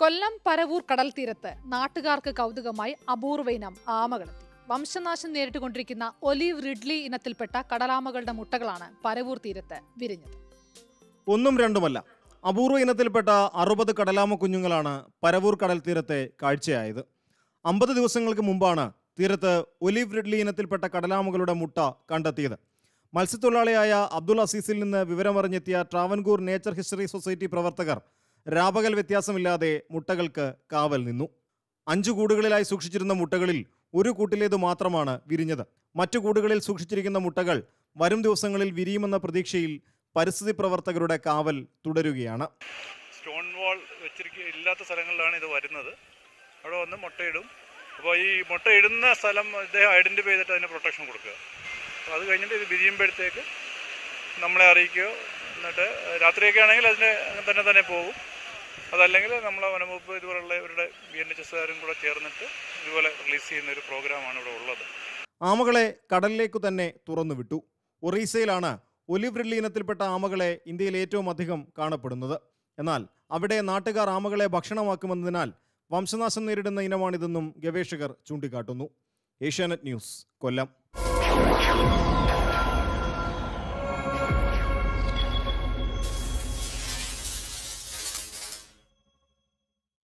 കൊല്ലം പരവൂർ കടൽ തീരത്ത് നാട്ടുകാർക്ക് കൗതുകമായി അപൂർവ ഇനം ആമകളെത്തി വംശനാശം നേരിട്ടുകൊണ്ടിരിക്കുന്ന ഒലീവ് റിഡ്ലി ഇനത്തിൽപ്പെട്ട കടലാമകളുടെ മുട്ടകളാണ് പരവൂർ തീരത്ത് വിരിഞ്ഞത് ഒന്നും രണ്ടുമല്ല അപൂർവ ഇനത്തിൽപ്പെട്ട അറുപത് കടലാമ കുഞ്ഞുങ്ങളാണ് പരവൂർ കടൽ തീരത്തെ കാഴ്ചയായത് അമ്പത് ദിവസങ്ങൾക്ക് മുമ്പാണ് തീരത്ത് ഒലീവ് റിഡ്ലി ഇനത്തിൽപ്പെട്ട കടലാമകളുടെ മുട്ട കണ്ടെത്തിയത് മത്സ്യത്തൊഴിലാളിയായ അബ്ദുൾ അസീസിൽ നിന്ന് വിവരമറിഞ്ഞെത്തിയ ട്രാവൻകൂർ നേച്ചർ ഹിസ്റ്ററി സൊസൈറ്റി പ്രവർത്തകർ രാപകൽ വ്യത്യാസമില്ലാതെ മുട്ടകൾക്ക് കാവൽ നിന്നു അഞ്ചു കൂടുകളിലായി സൂക്ഷിച്ചിരുന്ന മുട്ടകളിൽ ഒരു കൂട്ടിലേതു മാത്രമാണ് വിരിഞ്ഞത് മറ്റു കൂടുകളിൽ സൂക്ഷിച്ചിരിക്കുന്ന മുട്ടകൾ വരും ദിവസങ്ങളിൽ വിരിയുമെന്ന പ്രതീക്ഷയിൽ പരിസ്ഥിതി പ്രവർത്തകരുടെ കാവൽ തുടരുകയാണ് സ്റ്റോൺ വാൾ വെച്ചിരിക്കുക ഇല്ലാത്ത സ്ഥലങ്ങളിലാണ് ഇത് വരുന്നത് അവിടെ വന്ന് മുട്ടയിടും അപ്പോൾ ഈ മുട്ടയിടുന്ന സ്ഥലം ഇദ്ദേഹം ഐഡൻറ്റിഫൈ ചെയ്തിട്ട് അതിന് പ്രൊട്ടക്ഷൻ കൊടുക്കുക അപ്പോൾ അത് കഴിഞ്ഞിട്ട് ഇത് വിരിയുമ്പോഴത്തേക്ക് നമ്മളെ അറിയിക്കുകയോ എന്നിട്ട് രാത്രിയൊക്കെ ആണെങ്കിൽ അതിന് തന്നെ തന്നെ പോകും അതല്ലെങ്കിൽ നമ്മൾ വനംവകുപ്പ് ഇതുപോലുള്ള ഇവരുടെ ബി എൻ എച്ച് എസ്സുകാരും കൂടെ ചേർന്നിട്ട് ഇതുപോലെ റിലീസ് ചെയ്യുന്ന ഒരു പ്രോഗ്രാമാണ് ഇവിടെ ഉള്ളത് ആമകളെ കടലിലേക്ക് തന്നെ തുറന്നു വിട്ടു ഒറീസയിലാണ് ഒലിവ്രില്ലി ഇനത്തിൽപ്പെട്ട ആമകളെ ഇന്ത്യയിൽ ഏറ്റവും അധികം കാണപ്പെടുന്നത് എന്നാൽ അവിടെ നാട്ടുകാർ ആമകളെ ഭക്ഷണമാക്കുമെന്നതിനാൽ വംശനാശം നേരിടുന്ന ഇനമാണിതെന്നും ഗവേഷകർ ചൂണ്ടിക്കാട്ടുന്നു ഏഷ്യാനെറ്റ് ന്യൂസ് കൊല്ലം